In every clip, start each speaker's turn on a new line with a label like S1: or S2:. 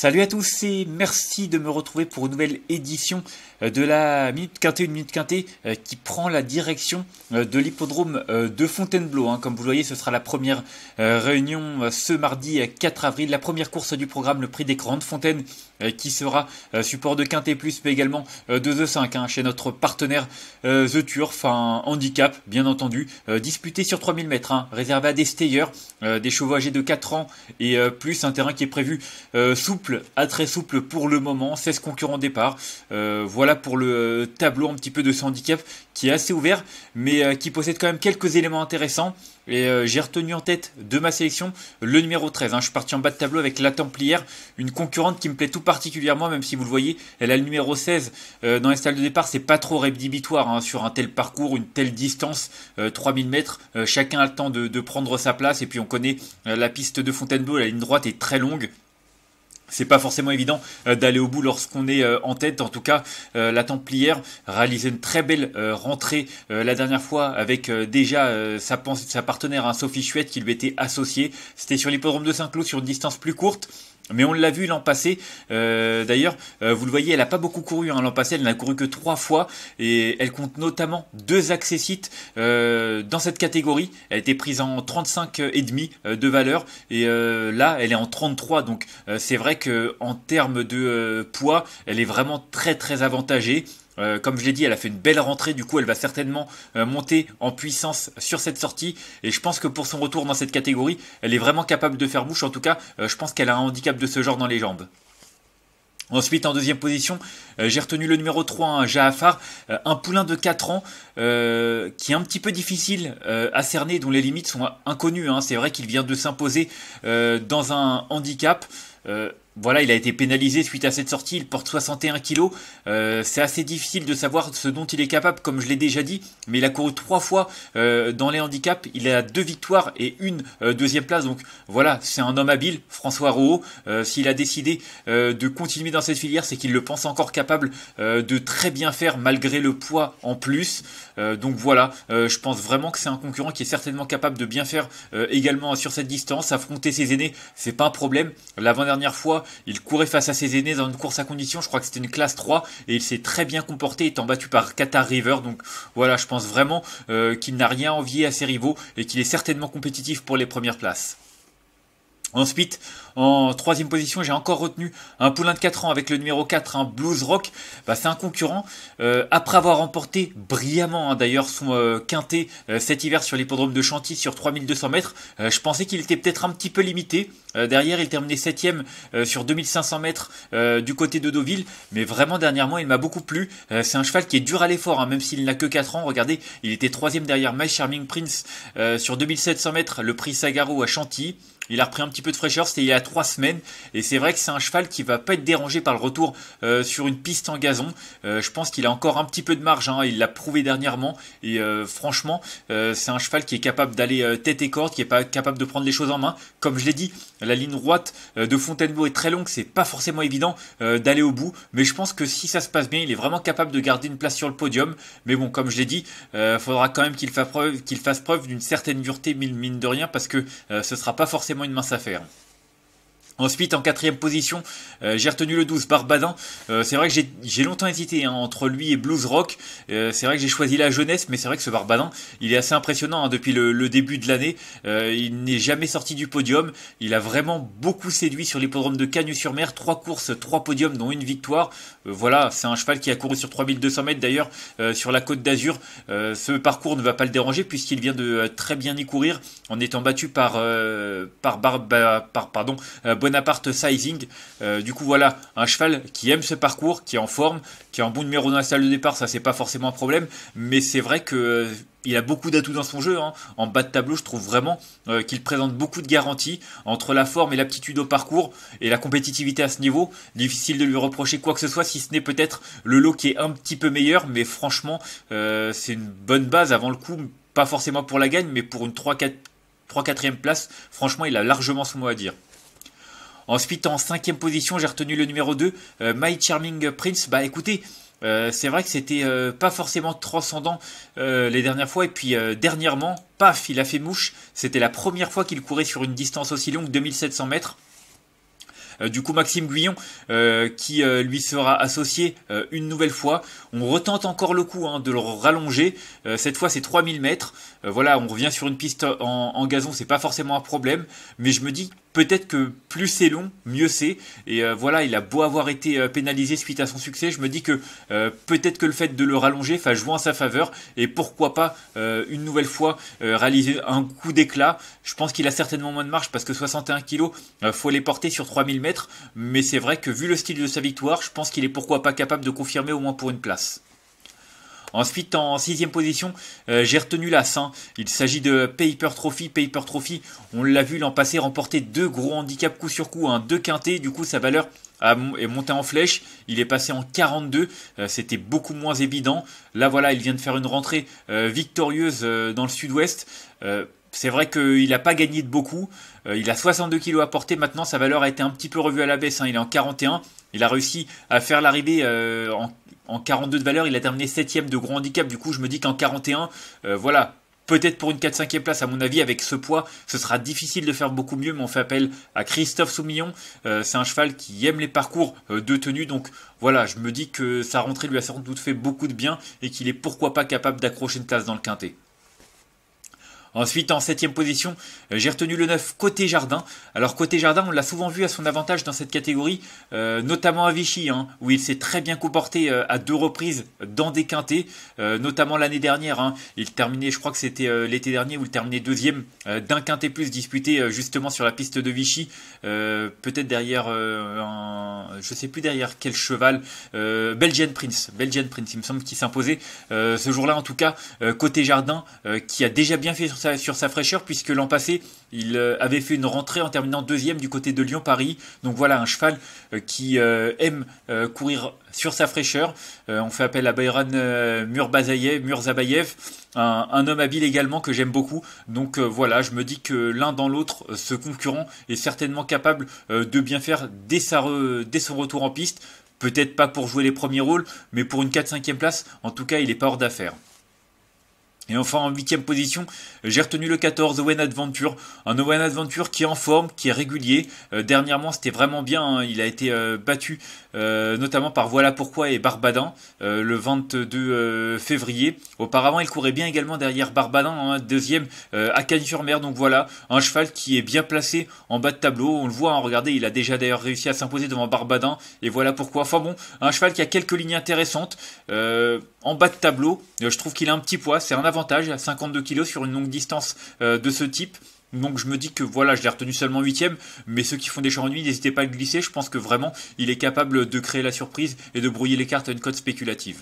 S1: Salut à tous et merci de me retrouver pour une nouvelle édition euh, de la Minute Quintée, une Minute Quintée euh, qui prend la direction euh, de l'hippodrome de Fontainebleau. Hein. Comme vous le voyez, ce sera la première réunion ce mardi 4 avril, la première course du programme, le prix des Grandes Fontaines qui sera support de Quintée, Plus, mais également de The 5 hein, chez notre partenaire The Turf, un handicap bien entendu, disputé sur 3000 mètres, hein. réservé à des stayers, des chevaux âgés de 4 ans et plus, un terrain qui est prévu souple à très souple pour le moment, 16 concurrents au départ. Euh, voilà pour le tableau un petit peu de ce handicap qui est assez ouvert, mais euh, qui possède quand même quelques éléments intéressants. Et euh, j'ai retenu en tête de ma sélection le numéro 13. Hein. Je suis parti en bas de tableau avec la Templière, une concurrente qui me plaît tout particulièrement, même si vous le voyez, elle a le numéro 16 dans les salles de départ. C'est pas trop rédhibitoire hein, sur un tel parcours, une telle distance, 3000 mètres. chacun a le temps de, de, prendre sa place. Et puis on connaît la piste de Fontainebleau, la ligne droite est très longue c'est pas forcément évident euh, d'aller au bout lorsqu'on est euh, en tête. En tout cas, euh, la Templière réalisait une très belle rentrée la dernière fois avec déjà sa, sa partenaire, hein, Sophie Chouette, qui lui était associée. C'était sur l'hippodrome de Saint-Cloud sur une distance plus courte. Mais on l'a vu l'an passé. Euh, d'ailleurs, euh, vous le voyez, elle n'a pas beaucoup couru hein. l'an passé. Elle n'a couru que trois fois et elle compte notamment deux accessites euh, dans cette catégorie. Elle était prise en 35 et demi euh, de valeur et là, elle est en 33. Donc, c'est vrai que en termes de poids, elle est vraiment très très avantagée. Euh, comme je l'ai dit, elle a fait une belle rentrée, du coup elle va certainement euh, monter en puissance sur cette sortie. Et je pense que pour son retour dans cette catégorie, elle est vraiment capable de faire bouche. En tout cas, euh, je pense qu'elle a un handicap de ce genre dans les jambes. Ensuite, en deuxième position, j'ai retenu le numéro 3, hein, Jaafar, un poulain de 4 ans qui est un petit peu difficile à cerner, dont les limites sont inconnues. Hein. C'est vrai qu'il vient de s'imposer dans un handicap voilà, il a été pénalisé suite à cette sortie, il porte 61 kilos. Euh, c'est assez difficile de savoir ce dont il est capable, comme je l'ai déjà dit, mais il a couru trois fois euh, dans les handicaps, il a deux victoires et une euh, deuxième place. Donc voilà, c'est un homme habile, François Rouault. S'il a décidé de continuer dans cette filière, c'est qu'il le pense encore capable de très bien faire malgré le poids en plus. donc voilà, je pense vraiment que c'est un concurrent qui est certainement capable de bien faire également sur cette distance. Affronter ses aînés, c'est pas un problème. L'avant-dernière fois, il courait face à ses aînés dans une course à condition. Je crois que c'était une classe 3 et il s'est très bien comporté étant battu par Qatar River. Donc voilà, je pense vraiment euh, qu'il n'a rien envié à ses rivaux et qu'il est certainement compétitif pour les premières places. Ensuite, en troisième position, j'ai encore retenu un poulain de 4 ans avec le numéro 4, un Blues Rock. Bah, c'est un concurrent. Euh, après avoir remporté brillamment hein, d'ailleurs son euh, quintet euh, cet hiver sur l'hippodrome de Chantilly sur 3200 mètres, je pensais qu'il était peut-être un petit peu limité. derrière, il terminait 7 sur 2500 mètres du côté de Deauville. Mais vraiment, dernièrement, il m'a beaucoup plu. c'est un cheval qui est dur à l'effort, hein, même s'il n'a que 4 ans. Regardez, il était troisième derrière My Charming Prince sur 2700 mètres, le prix Sagaro à Chantilly. Il a repris un petit peu de fraîcheur, c'était il y a trois semaines. Et c'est vrai que c'est un cheval qui va pas être dérangé par le retour euh, sur une piste en gazon. Euh, je pense qu'il a encore un petit peu de marge. Hein. Il l'a prouvé dernièrement. Et euh, franchement, c'est un cheval qui est capable d'aller tête et corde, qui est pas capable de prendre les choses en main. Comme je l'ai dit, la ligne droite de Fontainebleau est très longue. C'est pas forcément évident d'aller au bout. Mais je pense que si ça se passe bien, il est vraiment capable de garder une place sur le podium. Mais bon, comme je l'ai dit, faudra quand même qu'il fasse preuve, qu'il fasse preuve d'une certaine dureté, mine de rien, parce que ce sera pas forcément forcément une mince affaire. Ensuite, en quatrième position, euh, j'ai retenu le 12, Barbadan. Euh, c'est vrai que j'ai longtemps hésité hein, entre lui et Blues Rock. Euh, c'est vrai que j'ai choisi la jeunesse, mais c'est vrai que ce Barbadan, il est assez impressionnant hein, depuis le, début de l'année. il n'est jamais sorti du podium. Il a vraiment beaucoup séduit sur l'hippodrome de Cagnes-sur-Mer. Trois courses, trois podiums, dont une victoire. voilà, c'est un cheval qui a couru sur 3200 mètres d'ailleurs sur la côte d'Azur. ce parcours ne va pas le déranger puisqu'il vient de très bien y courir en étant battu par, par, Barba, par pardon, Bonaparte Sizing. Euh, du coup, voilà, un cheval qui aime ce parcours, qui est en forme, qui est en bon numéro dans la salle de départ, ça c'est pas forcément un problème, mais c'est vrai que euh, il a beaucoup d'atouts dans son jeu. Hein. En bas de tableau, je trouve vraiment euh, qu'il présente beaucoup de garanties entre la forme et l'aptitude au parcours et la compétitivité à ce niveau. Difficile de lui reprocher quoi que ce soit, si ce n'est peut-être le lot qui est un petit peu meilleur, mais franchement, c'est une bonne base avant le coup, pas forcément pour la gagne, mais pour une 3-4, 3 4 e place, franchement, il a largement son mot à dire. Ensuite, en cinquième position, j'ai retenu le numéro 2, euh, My Charming Prince. Bah écoutez, euh, c'est vrai que c'était euh, pas forcément transcendant les dernières fois et puis dernièrement, paf, il a fait mouche. C'était la première fois qu'il courait sur une distance aussi longue, 2700 mètres. du coup, Maxime Guyon qui lui sera associé une nouvelle fois. On retente encore le coup hein, de le rallonger. cette fois, c'est 3000 mètres. voilà, on revient sur une piste en, en gazon, c'est pas forcément un problème. Mais je me dis, peut-être que plus c'est long, mieux c'est. Et euh, voilà, il a beau avoir été euh, pénalisé suite à son succès, je me dis que euh, peut-être que le fait de le rallonger va jouer en sa faveur et pourquoi pas une nouvelle fois réaliser un coup d'éclat. Je pense qu'il a certainement moins de marge parce que 61 kilos, faut les porter sur 3000 mètres. Mais c'est vrai que vu le style de sa victoire, je pense qu'il est pourquoi pas capable de confirmer au moins pour une place. Ensuite, en sixième position, euh, j'ai retenu la Il s'agit de Paper Trophy. Paper Trophy, on l'a vu l'an passé remporter deux gros handicaps coup sur coup, un hein, deux quintés. Du coup, sa valeur est montée en flèche, il est passé en 42, euh, c'était beaucoup moins évident. Là voilà, il vient de faire une rentrée euh, victorieuse dans le sud-ouest c'est vrai qu'il n'a pas gagné de beaucoup. Euh, il a 62 kilos à porter. Maintenant, sa valeur a été un petit peu revue à la baisse. Hein. Il est en 41. Il a réussi à faire l'arrivée euh, en, 42 de valeur. Il a terminé 7ème de gros handicap. Du coup, je me dis qu'en 41, euh, voilà. Peut-être pour une 4-5e place, à mon avis, avec ce poids, ce sera difficile de faire beaucoup mieux, mais on fait appel à Christophe Soumillon. c'est un cheval qui aime les parcours de tenue, donc voilà, je me dis que sa rentrée lui a sans doute fait beaucoup de bien et qu'il est pourquoi pas capable d'accrocher une place dans le quintet. Ensuite, en septième position, euh, j'ai retenu le 9 côté jardin. Alors côté jardin, on l'a souvent vu à son avantage dans cette catégorie, euh, notamment à Vichy, hein, où il s'est très bien comporté euh, à deux reprises dans des quintés, notamment l'année dernière. Hein. il terminait, je crois que c'était l'été dernier, où il terminait deuxième d'un quintet plus disputé justement sur la piste de Vichy, peut-être derrière, un, je sais plus derrière quel cheval, Belgian Prince, Belgian Prince, il me semble qu'il s'imposait ce jour-là en tout cas côté jardin, qui a déjà bien fait sa, sur sa fraîcheur, puisque l'an passé, il euh, avait fait une rentrée en terminant deuxième du côté de Lyon-Paris. Donc voilà, un cheval euh, qui euh, aime courir sur sa fraîcheur. on fait appel à Bayran Murbazayev, Murzabayev, un, homme habile également que j'aime beaucoup. Donc voilà, je me dis que l'un dans l'autre, ce concurrent est certainement capable de bien faire dès, dès son retour en piste. Peut-être pas pour jouer les premiers rôles, mais pour une 4-5e place, en tout cas, il est pas hors d'affaire. Et enfin en 8 huitième position, j'ai retenu le 14 Owen Adventure, un Owen Adventure qui est en forme, qui est régulier. Euh, dernièrement, c'était vraiment bien. Hein. Il a été euh, battu euh, notamment par Voilà pourquoi et Barbadin le 22 février. Auparavant, il courait bien également derrière Barbadin, hein, deuxième à Cagnes-sur-Mer. Donc voilà, un cheval qui est bien placé en bas de tableau. On le voit, hein. regardez, il a déjà d'ailleurs réussi à s'imposer devant Barbadin. Et voilà pourquoi. Enfin bon, un cheval qui a quelques lignes intéressantes en bas de tableau. je trouve qu'il a un petit poids. C'est un avantage, avantage à 52 kg sur une longue distance euh, de ce type. Donc je me dis que voilà, je l'ai retenu seulement huitième, mais ceux qui font des champs en nuit, n'hésitez pas à le glisser, je pense que vraiment il est capable de créer la surprise et de brouiller les cartes à une cote spéculative.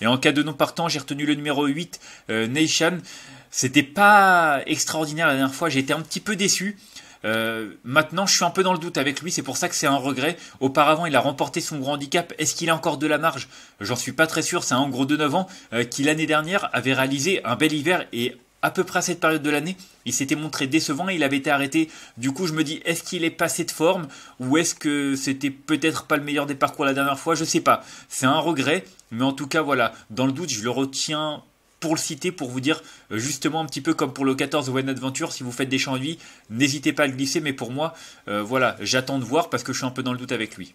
S1: Et en cas de non partant, j'ai retenu le numéro 8, euh, Neishan Nation. C'était pas extraordinaire la dernière fois, j'ai été un petit peu déçu. Euh, maintenant, je suis un peu dans le doute avec lui, c'est pour ça que c'est un regret. Auparavant, il a remporté son grand handicap. Est-ce qu'il a encore de la marge J'en suis pas très sûr. C'est un gros de 9 ans euh, qui, l'année dernière, avait réalisé un bel hiver et à peu près à cette période de l'année, il s'était montré décevant et il avait été arrêté. Du coup, je me dis, est-ce qu'il est passé de forme ou est-ce que c'était peut-être pas le meilleur des parcours la dernière fois Je sais pas. C'est un regret, mais en tout cas, voilà. Dans le doute, je le retiens pour le citer, pour vous dire euh, justement un petit peu comme pour le 14 One Adventure, si vous faites des champs de vie, n'hésitez pas à le glisser, mais pour moi, euh, voilà, j'attends de voir parce que je suis un peu dans le doute avec lui.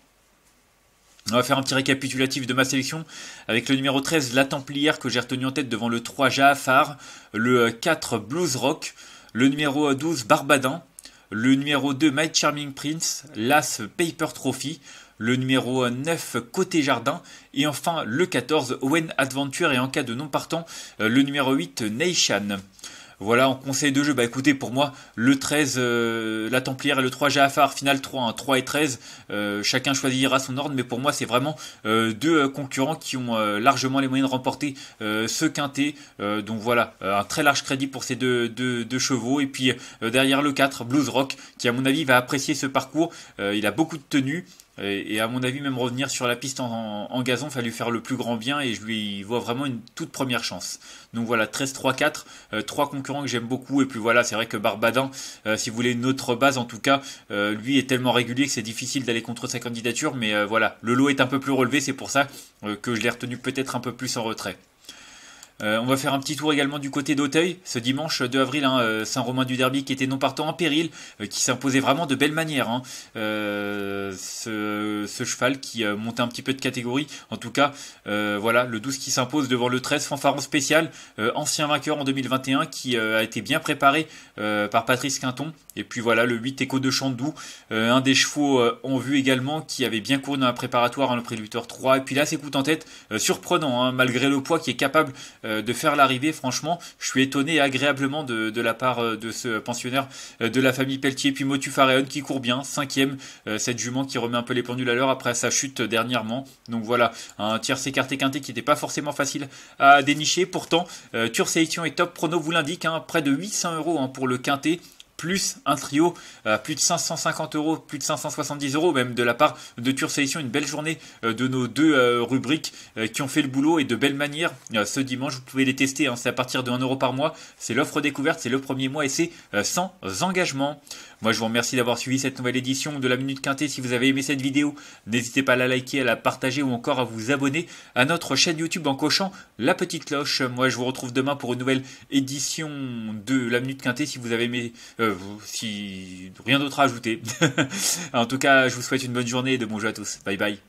S1: On va faire un petit récapitulatif de ma sélection avec le numéro 13, La Templière, que j'ai retenu en tête devant le 3, Jaafar, le 4, euh, Blues Rock, le numéro 12, Barbadin, le numéro 2, My Charming Prince, l'As Paper Trophy, le numéro 9 Côté Jardin et enfin le 14 Owen Adventure et en cas de non partant euh, le numéro 8 Neishan. Voilà en conseil de jeu, bah écoutez pour moi le 13 euh, la Templière et le 3 Jafar. final 3, 3 hein, et 13, euh, chacun choisira son ordre, mais pour moi c'est vraiment deux concurrents qui ont largement les moyens de remporter ce quintet. donc voilà, un très large crédit pour ces deux, deux, chevaux. Et puis derrière le 4, Blues Rock, qui à mon avis va apprécier ce parcours. il a beaucoup de tenue. Et, à mon avis, même revenir sur la piste en, en, gazon, fallait faire le plus grand bien et je lui vois vraiment une toute première chance. Donc voilà, 13-3-4, euh, trois concurrents que j'aime beaucoup. Et puis voilà, c'est vrai que Barbadin, euh, si vous voulez une autre base, en tout cas, euh, lui est tellement régulier que c'est difficile d'aller contre sa candidature. Mais voilà, le lot est un peu plus relevé, c'est pour ça que je l'ai retenu peut-être un peu plus en retrait. Euh, on va faire un petit tour également du côté d'Auteuil, ce dimanche 2 avril, hein, euh, Saint-Romain du Derby qui était non partant en péril, euh, qui s'imposait vraiment de belle manière. Hein. Ce, cheval qui montait un petit peu de catégorie, en tout cas, voilà, le 12 qui s'impose devant le 13 fanfaron spécial, ancien vainqueur en 2021 qui a été bien préparé par Patrice Quinton. Et puis voilà, le 8 écho de Chandou, un des chevaux en vue également, qui avait bien couru dans la préparatoire, hein, le préluteur 3. Et puis là, c'est coup en tête, surprenant, hein, malgré le poids qui est capable euh, de faire l'arrivée. Franchement, je suis étonné agréablement de, la part euh, de ce pensionnaire euh, de la famille Pelletier. Puis Motu qui court bien, cinquième, cette jument qui remet un peu les pendules à l'heure après sa chute dernièrement. Donc voilà, un tiers écarté quinté qui n'était pas forcément facile à dénicher. Pourtant, Sélection et Top Prono vous l'indique, hein, près de 800 euros hein, pour le quinté plus un trio à euh, plus de 550 euros, plus de 570 euros, même de la part de Tour Une belle journée euh, de nos deux euh, rubriques qui ont fait le boulot et de belle manière. Ce dimanche, vous pouvez les tester. Hein. c'est à partir de 1 euro par mois. C'est l'offre découverte, c'est le premier mois et c'est sans engagement. Moi, je vous remercie d'avoir suivi cette nouvelle édition de la Minute Quintée. Si vous avez aimé cette vidéo, n'hésitez pas à la liker, à la partager ou encore à vous abonner à notre chaîne YouTube en cochant la petite cloche. Moi, je vous retrouve demain pour une nouvelle édition de la Minute Quintée. Si vous avez aimé, euh, si rien d'autre à ajouter. en tout cas, je vous souhaite une bonne journée et de bonjour à tous. Bye bye.